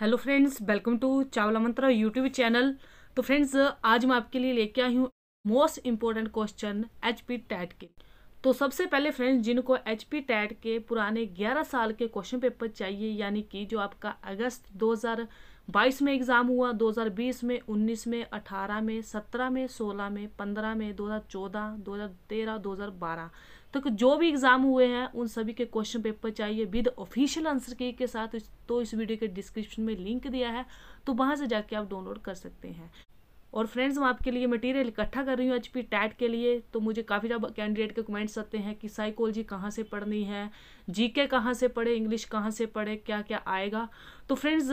Hello friends welcome to Chawla Mantra YouTube channel तो friends आज मैं आपके लिए लेके आई हूँ most important question H P TET के तो सबसे पहले फ्रेंड्स जिनको एच पी टैट के पुराने 11 साल के क्वेश्चन पेपर चाहिए यानी कि जो आपका अगस्त 2022 में एग्ज़ाम हुआ 2020 में 19 में 18 में 17 में 16 में 15 में 2014 2013 2012 तो जो भी एग्ज़ाम हुए हैं उन सभी के क्वेश्चन पेपर चाहिए विद ऑफिशियल आंसर की के साथ तो इस वीडियो के डिस्क्रिप्शन में लिंक दिया है तो वहाँ से जाके आप डाउनलोड कर सकते हैं और फ्रेंड्स मैं आपके लिए मटेरियल इकट्ठा कर रही हूँ एच पी टैट के लिए तो मुझे काफ़ी ज़्यादा कैंडिडेट के कमेंट्स आते हैं कि साइकोलॉजी कहाँ से पढ़नी है जीके कहाँ से पढ़े इंग्लिश कहाँ से पढ़े क्या क्या आएगा तो फ्रेंड्स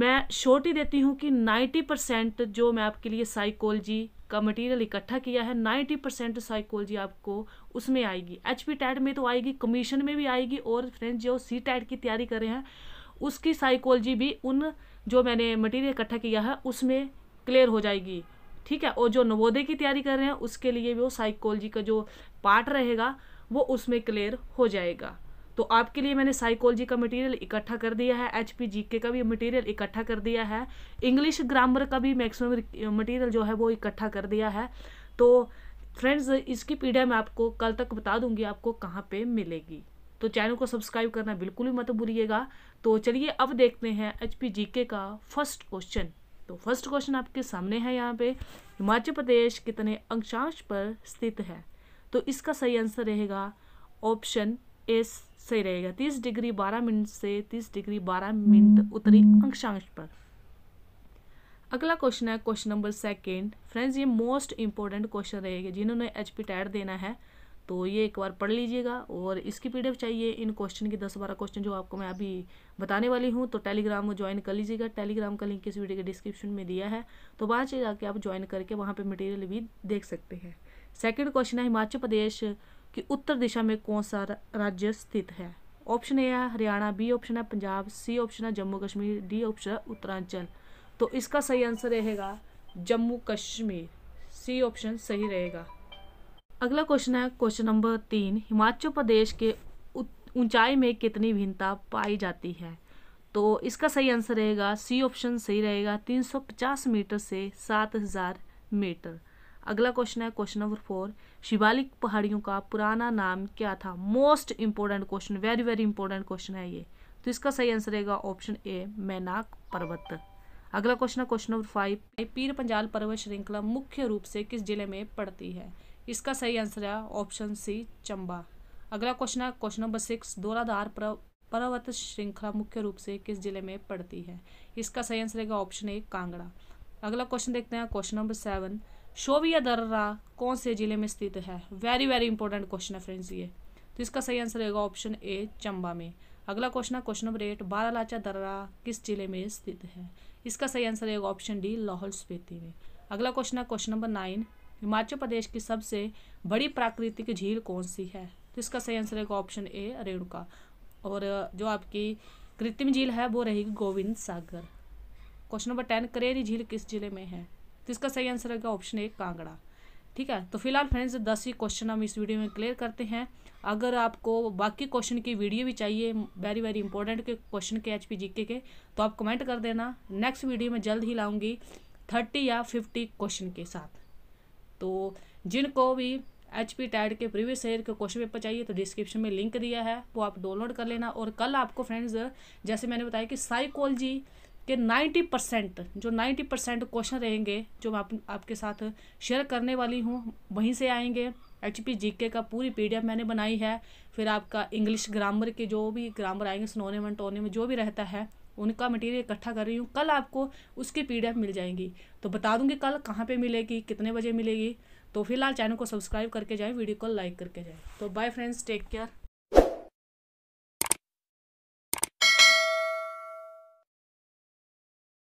मैं शॉर्ट ही देती हूँ कि 90 परसेंट जो मैं आपके लिए साइकोलॉजी का मटेरियल इकट्ठा किया है 90 परसेंट साइकोलॉजी आपको उसमें आएगी एच पी टैट में तो आएगी कमीशन में भी आएगी और फ्रेंड्स जो सी टैट की तैयारी कर रहे हैं उसकी साइकोलॉजी भी उन जो मैंने मटेरियल इकट्ठा किया है उसमें क्लियर हो जाएगी ठीक है और जो नवोदय की तैयारी कर रहे हैं उसके लिए भी वो साइकोलॉजी का जो पार्ट रहेगा वो उसमें क्लियर हो जाएगा तो आपके लिए मैंने साइकोलॉजी का मटेरियल इकट्ठा कर दिया है एच पी जी के का भी मटेरियल इकट्ठा कर दिया है इंग्लिश ग्रामर का भी मैक्सिमम मटेरियल जो है वो इकट्ठा कर दिया है तो फ्रेंड्स इसकी पी मैं आपको कल तक बता दूंगी आपको कहाँ पे मिलेगी तो चैनल को सब्सक्राइब करना बिल्कुल भी मत भूलिएगा तो चलिए अब देखते हैं एच पी जी के का फर्स्ट क्वेश्चन तो फर्स्ट क्वेश्चन आपके सामने है यहाँ पे हिमाचल प्रदेश कितने अंशांश पर स्थित है तो इसका सही आंसर रहेगा ऑप्शन एस सही रहेगा तीस डिग्री बारह मिनट से तीस डिग्री बारह मिनट उत्तरी हम्म। अंशांश पर अगला क्वेश्चन है क्वेश्चन नंबर सेकेंड फ्रेंड्स ये मोस्ट इंपॉर्टेंट क्वेश्चन रहेगा जिन्होंने एच पी टैड देना है तो ये एक बार पढ़ लीजिएगा और इसकी पी चाहिए इन क्वेश्चन के दस बारह क्वेश्चन जो आपको मैं अभी बताने वाली हूँ तो टेलीग्राम में ज्वाइन कर लीजिएगा टेलीग्राम का लिंक इस वीडियो के डिस्क्रिप्शन में दिया है तो वहाँ से जाके आप ज्वाइन करके वहाँ पर मटेरियल भी देख सकते हैं सेकेंड क्वेश्चन है हिमाचल प्रदेश कि उत्तर दिशा में कौन सा राज्य स्थित है ऑप्शन ए है हरियाणा बी ऑप्शन है पंजाब सी ऑप्शन है जम्मू कश्मीर डी ऑप्शन है उत्तरांचल तो इसका सही आंसर रहेगा जम्मू कश्मीर सी ऑप्शन सही रहेगा अगला क्वेश्चन है क्वेश्चन नंबर तीन हिमाचल प्रदेश के ऊंचाई में कितनी भिन्नता पाई जाती है तो इसका सही आंसर रहेगा सी ऑप्शन सही रहेगा 350 मीटर से 7000 मीटर अगला क्वेश्चन है क्वेश्चन नंबर फोर शिवालिक पहाड़ियों का पुराना नाम क्या था most important question very very important question है ये तो इसका सही आंसर रहेगा ऑप्शन ए मैनाक पर्वत अगला क्वेश्चन है क्वेश्चन नंबर फाइव पीर पंजाल पर्वत श्रृंखला मुख्य रूप से किस जिले में पड़ती है इसका सही आंसर है ऑप्शन सी चंबा अगला क्वेश्चन है क्वेश्चन नंबर सिक्स दोलाधार पर्वत श्रृंखला मुख्य रूप से किस जिले में पड़ती है इसका सही आंसर रहेगा ऑप्शन ए कांगड़ा अगला क्वेश्चन देखते हैं क्वेश्चन नंबर सेवन शोविया दर्रा कौन से ज़िले में स्थित है वेरी वेरी इंपॉर्टेंट क्वेश्चन है फ्रेंड्स ये तो इसका सही आंसर रहेगा ऑप्शन ए चंबा में अगला क्वेश्चन है क्वेश्चन नंबर एट बारालाचा दर्रा किस जिले में स्थित है इसका सही आंसर रहेगा ऑप्शन डी लाहौल स्पीति में अगला क्वेश्चन है question number nine Himachal Pradesh की सबसे बड़ी प्राकृतिक झील कौन सी है तो इसका सही आंसर रहेगा ऑप्शन ए रेणुका और जो आपकी कृत्रिम झील है वो रहेगी Govind Sagar question number ten Kareri झील किस जिले में है तो इसका सही आंसर होगा ऑप्शन ए कांगड़ा ठीक है तो फिलहाल फ्रेंड्स दस ही क्वेश्चन हम इस वीडियो में क्लियर करते हैं अगर आपको बाकी क्वेश्चन की वीडियो भी चाहिए वेरी वेरी इंपॉर्टेंट के क्वेश्चन के एच पी के तो आप कमेंट कर देना नेक्स्ट वीडियो में जल्द ही लाऊंगी थर्टी या फिफ्टी क्वेश्चन के साथ तो जिनको भी एच पी टैड के प्रीवियस ईयर के क्वेश्चन पेपर चाहिए तो डिस्क्रिप्शन में लिंक दिया है वो आप डाउनलोड कर लेना और कल आपको फ्रेंड्स जैसे मैंने बताया कि साइकोलॉजी कि 90 परसेंट जो 90 परसेंट क्वेश्चन रहेंगे जो आप आपके साथ शेयर करने वाली हूँ वहीं से आएंगे एच पी जी के का पूरी पी मैंने बनाई है फिर आपका इंग्लिश ग्रामर के जो भी ग्रामर आएंगे टोने में जो भी रहता है उनका मटेरियल इकट्ठा कर रही हूँ कल आपको उसकी पी मिल जाएंगी तो बता दूँगी कल कहाँ पर मिलेगी कितने बजे मिलेगी तो फिलहाल चैनल को सब्सक्राइब करके जाएँ वीडियो को लाइक करके जाएँ तो बाय फ्रेंड्स टेक केयर